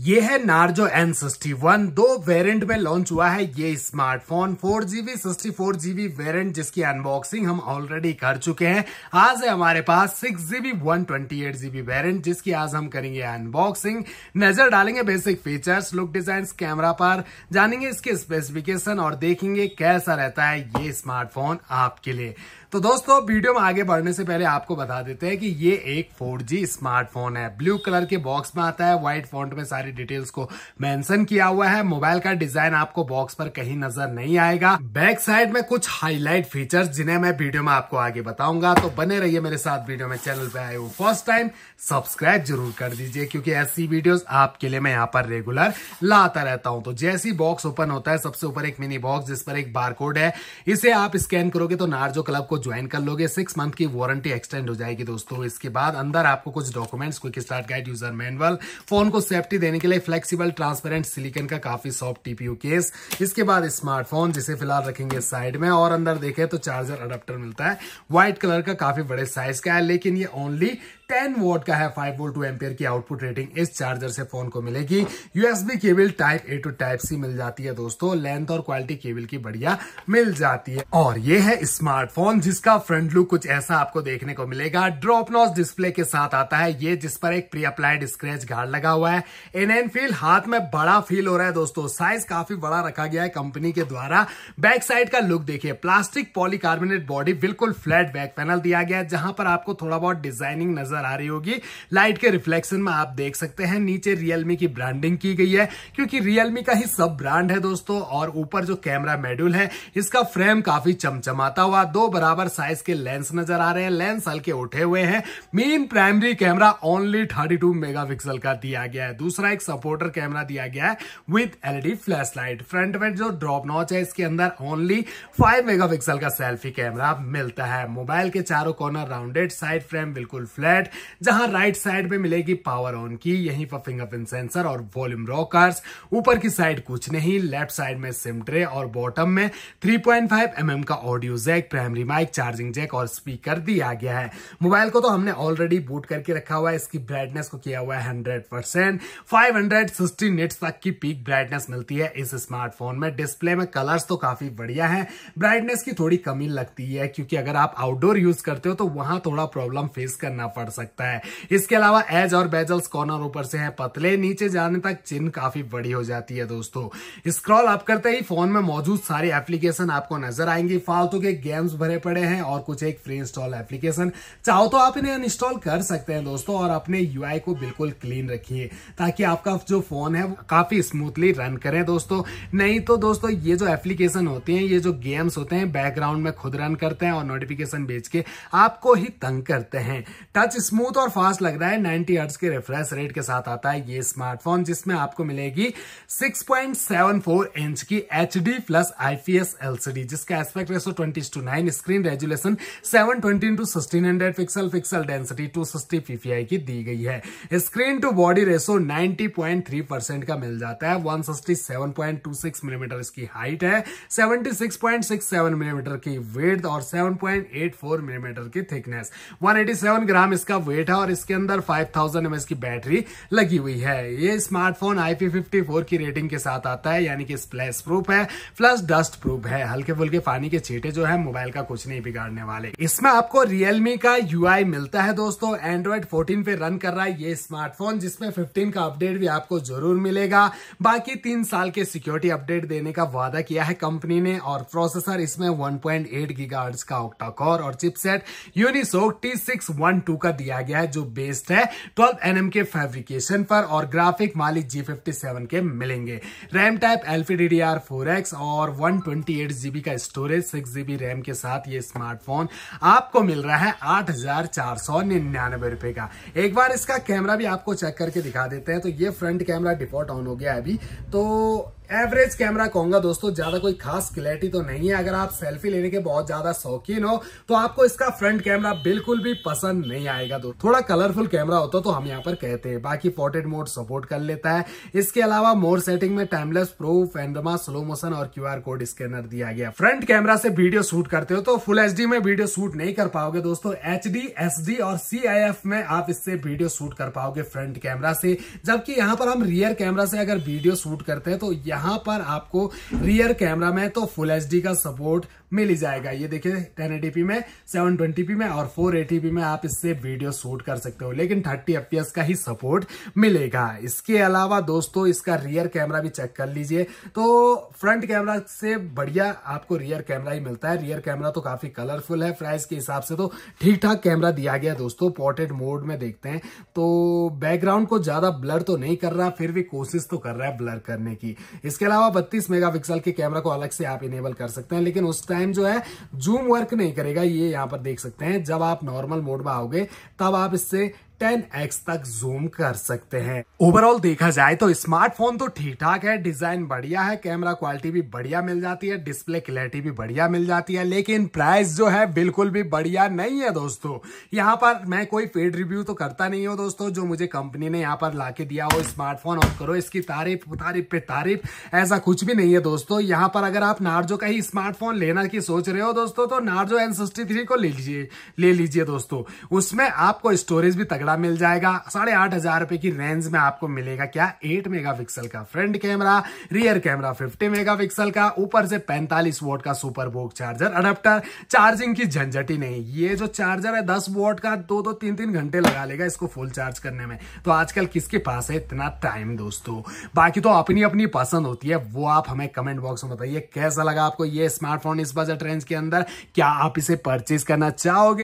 ये है Narzo N sixty one दो वेरिएंट में लॉन्च हुआ है ये smartphone four GB sixty four GB variant जिसकी अनबॉक्सिंग हम ऑलरेडी कर चुके हैं आज है हमारे पास six GB one twenty eight GB variant जिसकी आज हम करेंगे अनबॉक्सिंग नजर डालेंगे basic features look design camera पर जानेंगे इसके स्पेसिफिकेशन और देखेंगे कैसा रहता है ये स्मार्टफोन आपके लिए तो दोस्तों वीडियो में आगे बढ़ने से पहले आपको बता देते हैं कि ये एक 4G स्मार्टफोन है ब्लू कलर के बॉक्स में आता है व्हाइट फॉन्ट में सारी डिटेल्स को मेंशन किया हुआ है मोबाइल का डिजाइन आपको बॉक्स पर कहीं नजर नहीं आएगा बैक साइड में कुछ हाईलाइट फीचर्स जिन्हें मैं वीडियो में आपको आगे बताऊंगा तो बने रहिए मेरे साथ वीडियो में चैनल पे आए हो फर्स्ट टाइम सब्सक्राइब जरूर कर दीजिए क्योंकि ऐसी वीडियो आपके लिए मैं यहाँ पर रेगुलर लाता रहता हूं तो जैसे ही बॉक्स ओपन होता है सबसे ऊपर एक मिनी बॉक्स जिस पर एक बार है इसे आप स्कैन करोगे तो नार्जो क्लब को ज्वाइन कर लोगे सिक्स मंथ की वारंटी एक्सटेंड हो जाएगी दोस्तों इसके बाद अंदर आपको कुछ documents quick start guide user manual phone को सेफ्टी देने के लिए फ्लेक्सिबल ट्रांसपेरेंट सिलिकन का काफी सॉफ्ट टीपीयू केस इसके बाद स्मार्टफोन जिसे फिलहाल रखेंगे साइड में और अंदर देखे तो चार्जर अडाप्टर मिलता है व्हाइट कलर का काफी बड़े साइज का है लेकिन ये ओनली 10 वोट का है 5 वोल्ट टू एमपेयर की आउटपुट रेटिंग इस चार्जर से फोन को मिलेगी USB cable type A to type C मिल जाती है दोस्तों लेंथ और क्वालिटी केबल की बढ़िया मिल जाती है और ये है स्मार्टफोन जिसका फ्रंट लुक कुछ ऐसा आपको देखने को मिलेगा ड्रॉपनॉस डिस्प्ले के साथ आता है ये जिस पर एक प्री अप्लाइड स्क्रेच गार्ड लगा हुआ है इन एन फील हाथ में बड़ा फील हो रहा है दोस्तों साइज काफी बड़ा रखा गया है कंपनी के द्वारा बैक साइड का लुक देखिए प्लास्टिक पॉलीकार्बोनेट बॉडी बिल्कुल फ्लैट बैक पैनल दिया गया है जहां पर आपको थोड़ा बहुत डिजाइनिंग नजर नजर आ रही होगी लाइट के रिफ्लेक्शन में आप देख सकते हैं नीचे रियलमी की ब्रांडिंग की गई है क्योंकि रियलमी का ही सब ब्रांड है दोस्तों और ऊपर जो कैमरा मेड्यूल है इसका फ्रेम काफी चमचमाता हुआ दो बराबर साइज के लेंस नजर आ रहे हैं लेंस हल्के उठे हुए हैं main primary camera only thirty two का दिया गया है दूसरा एक सपोर्टर कैमरा दिया गया है with LED flash light front में जो ड्रॉप नॉच है इसके अंदर ओनली फाइव मेगा का सेल्फी कैमरा मिलता है मोबाइल के चारों कॉर्नर राउंडेड साइड फ्रेम बिल्कुल फ्लैट जहां राइट साइड में मिलेगी पावर ऑन की यहीं पर फिंगरप्रिंट सेंसर और वॉल्यूम रॉकर्स ऊपर की साइड कुछ नहीं लेफ्ट साइड में सिम ट्रे और बॉटम में 3.5 पॉइंट mm का audio jack primary mic charging Jack और स्पीकर दिया गया है मोबाइल को तो हमने ऑलरेडी बूट करके रखा हुआ है इसकी ब्राइटनेस को किया हुआ है hundred percent five hundred sixty nits तक की पीक ब्राइटनेस मिलती है इस स्मार्टफोन में डिस्प्ले में कलर्स तो काफी बढ़िया है ब्राइटनेस की थोड़ी कमी लगती है क्योंकि अगर आप आउटडोर यूज करते हो तो वहां थोड़ा प्रॉब्लम फेस करना पड़ सकता है इसके अलावा एज और बेजल्स कॉर्नर ऊपर से है पतले नीचे जाने तक चिन्ह काफी बड़ी हो जाती है दोस्तों स्क्रॉल आप करते ही फोन में मौजूद सारे एप्लीकेशन आपको नजर आएंगी फालतू के गेम्स भरे पड़े हैं और कुछ एक फ्री इंस्टॉल एप्लीकेशन चाहो तो आप इन्हें अनइंस्टॉल कर सकते हैं दोस्तों और अपने यूआई को बिल्कुल क्लीन रखिए ताकि आपका जो फोन है काफी स्मूथली रन करे दोस्तों नहीं तो दोस्तों ये जो एप्लीकेशन होती है ये जो गेम्स होते हैं बैकग्राउंड में खुद रन करते हैं और नोटिफिकेशन भेज के आपको ही तंग करते हैं टच स्मूथ और फास्ट लग रहा है नाइनटी हर्ट्स के रिफ्रेश रेट के साथ आता है ये स्मार्टफोन जिसमें आपको मिलेगी 6.74 इंच की H D plus IPS LCD जिसका aspect ratio twenty to nine screen resolution seven twenty to sixteen hundred pixel pixel density two sixty PPI की दी गई है screen to body ratio ninety point three percent का मिल जाता है one sixty seven point two six millimetre इसकी height है seventy six six point seven millimetre की वेथ और seven point eight four millimetre की thickness one eighty seven gram इसका इसका वेट है और इसके अंदर 5000 थाउजेंड की बैटरी लगी हुई है ये स्मार्टफोन IP54 की रेटिंग के साथ आता है यानी कि स्प्लेस प्रूफ है प्लस डस्ट प्रूफ है हल्के फुल्के पानी के छीटे जो है मोबाइल का कुछ नहीं बिगाड़ने वाले इसमें आपको रियलमी का यू मिलता है दोस्तों एंड्रॉइड फोर्टीन पे रन कर रहा है ये स्मार्टफोन जिसमें फिफ्टीन का अपडेट भी आपको जरूर मिलेगा बाकी तीन साल के सिक्योरिटी अपडेट देने का वादा किया है कंपनी ने और प्रोसेसर इसमें 1.8 गीगाहर्ट्ज का ऑक्टा कोर और चिपसेट यूनिसोक T612 का दिया गया है जो बेस्ड है ट्वेल्व एन के फैब्रिकेशन पर और ग्राफिक मालिक जी के मिलेंगे RAM type L four X और वन ट्वेंटी का स्टोरेज सिक्स जीबी रैम के साथ ये स्मार्टफोन आपको मिल रहा है आठ हजार चार सौ निन्यानवे रुपए का एक बार इसका कैमरा भी आपको चेक करके दिखा देते हैं तो ये फ्रंट कैमरा डिफॉल्ट ऑन हो गया अभी तो एवरेज कैमरा कहूंगा दोस्तों ज्यादा कोई खास क्लैरिटी तो नहीं है अगर आप सेल्फी लेने के बहुत ज्यादा शौकीन हो तो आपको इसका फ्रंट कैमरा बिल्कुल भी पसंद नहीं आएगा दोस्तों थोड़ा कलरफुल कैमरा होता तो हम यहाँ पर कहते हैं बाकी पोर्ट्रेट मोड सपोर्ट कर लेता है इसके अलावा मोड सेटिंग में टाइमलेस प्रूफ एंडमा स्लो मोशन और क्यू कोड स्कैनर दिया गया फ्रंट कैमरा से वीडियो शूट करते हो तो फुल एच में वीडियो शूट नहीं कर पाओगे दोस्तों एस डी और सीआईएफ में आप इससे वीडियो शूट कर पाओगे फ्रंट कैमरा से जबकि यहाँ पर हम रियर कैमरा से अगर वीडियो शूट करते हैं तो यहाँ यहाँ पर आपको रियर कैमरा में तो फुल एच का सपोर्ट मिल ही जाएगा ये देखिए टेन में 720p में और फोर में आप इससे वीडियो शूट कर सकते हो लेकिन थर्टी एफ का ही सपोर्ट मिलेगा इसके अलावा दोस्तों इसका रियर कैमरा भी चेक कर लीजिए तो फ्रंट कैमरा से बढ़िया आपको रियर कैमरा ही मिलता है रियर कैमरा तो काफी कलरफुल है प्राइस के हिसाब से तो ठीक ठाक कैमरा दिया गया दोस्तों पोर्ट्रेट मोड में देखते हैं तो बैकग्राउंड को ज्यादा ब्लर तो नहीं कर रहा फिर भी कोशिश तो कर रहा है ब्लर करने की इसके अलावा बत्तीस मेगापिक्सल के कैमरा को अलग से आप इनेबल कर सकते हैं लेकिन उस टाइम जो है जूम वर्क नहीं करेगा ये यहाँ पर देख सकते हैं जब आप नॉर्मल मोड में आओगे तब आप इससे 10x तक जूम कर सकते हैं ओवरऑल देखा जाए तो स्मार्टफोन तो ठीक ठाक है डिजाइन बढ़िया है कैमरा क्वालिटी भी बढ़िया मिल जाती है डिस्प्ले क्लैरिटी भी बढ़िया मिल जाती है लेकिन प्राइस जो है बिल्कुल भी बढ़िया नहीं है दोस्तों यहाँ पर मैं कोई पेड रिव्यू तो करता नहीं हूँ दोस्तों जो मुझे कंपनी ने यहाँ पर ला दिया हो स्मार्टफोन और करो इसकी तारीफ तारीफ पे तारीफ ऐसा कुछ भी नहीं है दोस्तों यहाँ पर अगर आप नार्जो का ही स्मार्टफोन लेना की सोच रहे हो दोस्तों तो नार्जो एन को ले लीजिए ले लीजिए दोस्तों उसमें आपको स्टोरेज भी तगड़ा कैमरा मिल जाएगा साढ़े आठ हजार रुपए की रेंज में आपको मिलेगा क्या एट मेगापिक्सल का front camera rear camera fifty megapixel का ऊपर से पैंतालीस वोट का सुपर बोक चार्जर अडप्टर चार्जिंग की झंझट ही नहीं ये जो चार्जर है दस वोट का दो दो तीन तीन घंटे लगा लेगा इसको फुल चार्ज करने में तो आजकल किसके पास है इतना टाइम दोस्तों बाकी तो अपनी अपनी पसंद होती है वो आप हमें कमेंट बॉक्स में बताइए कैसा लगा आपको ये स्मार्टफोन इस बजट रेंज के अंदर क्या आप इसे परचेज करना चाहोगे